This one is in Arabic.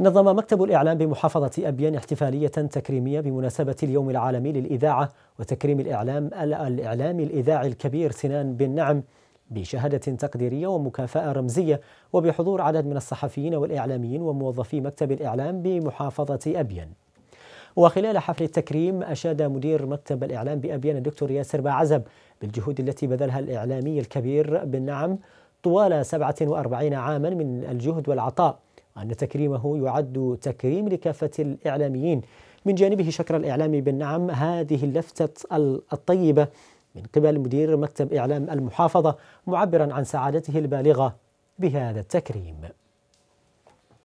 نظم مكتب الإعلام بمحافظة أبيان احتفالية تكريمية بمناسبة اليوم العالمي للإذاعة وتكريم الإعلام الإعلام الإذاعي الكبير سنان بن نعم بشهادة تقديرية ومكافأة رمزية وبحضور عدد من الصحفيين والإعلاميين وموظفي مكتب الإعلام بمحافظة أبيان وخلال حفل التكريم أشاد مدير مكتب الإعلام بأبيان الدكتور ياسر باعزب بالجهود التي بذلها الإعلامي الكبير بن نعم طوال 47 عاما من الجهد والعطاء أن تكريمه يعد تكريم لكافة الإعلاميين من جانبه شكر بن بالنعم هذه اللفتة الطيبة من قبل مدير مكتب إعلام المحافظة معبرا عن سعادته البالغة بهذا التكريم